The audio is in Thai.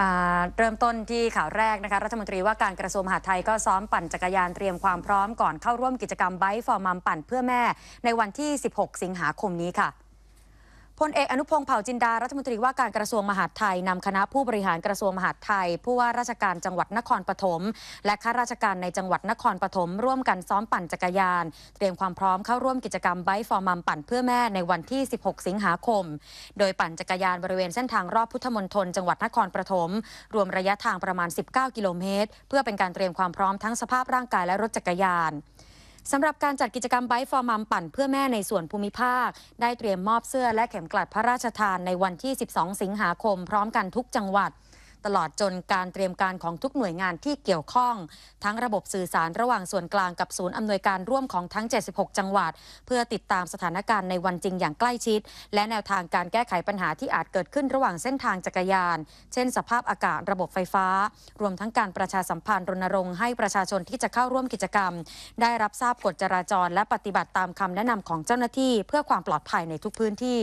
มาเริ่มต้นที่ข่าวแรกนะคะ รัฐมนตรีว่าการกระทรวงมหาดไทยก็ซ้อมปั่นจักรยานเตรียมความพร้อมก่อนเข้าร่วมกิจกรรมไบค์ฟอร์มัมปั่นเพื่อแม่ในวันที่ 16 สิงหาคมนี้ค่ะพลเอกอนุพงศ์เผ่าจินดารัฐมนตรีว่าการกระทรวงมหาดไทยนำคณะผู้บริหารกระทรวงมหาดไทย ผู้ว่าราชการจังหวัดนครปฐมและข้าราชการในจังหวัดนครปฐมร่วมกันซ้อมปั่นจักรยาน เตรียมความพร้อมเข้าร่วมกิจกรรมไบฟอร์มัมปั่นเพื่อแม่ในวันที่ 16 สิงหาคม โดยปั่นจักรยานบริเวณเส้นทางรอบพุทธมณฑลจังหวัดนครปฐมรวมระยะทางประมาณ 19 กิโลเมตรเพื่อเป็นการเตรียมความพร้อมทั้งสภาพร่างกายและรถจักรยานสำหรับการจัดกิจกรรมไบฟอร์มัมปั่นเพื่อแม่ในส่วนภูมิภาคได้เตรียมมอบเสื้อและเข็มกลัดพระราชทานในวันที่ 12 สิงหาคมพร้อมกันทุกจังหวัดตลอดจนการเตรียมการของทุกหน่วยงานที่เกี่ยวข้อง ทั้งระบบสื่อสารระหว่างส่วนกลางกับศูนย์อำนวยการร่วมของทั้ง 76 จังหวัด เพื่อติดตามสถานการณ์ในวันจริงอย่างใกล้ชิด และแนวทางการแก้ไขปัญหาที่อาจเกิดขึ้นระหว่างเส้นทางจักรยาน เช่นสภาพอากาศระบบไฟฟ้า รวมทั้งการประชาสัมพันธ์รณรงค์ให้ประชาชนที่จะเข้าร่วมกิจกรรม ได้รับทราบกฎจราจร และปฏิบัติตามคำแนะนำของเจ้าหน้าที่ เพื่อความปลอดภัยในทุกพื้นที่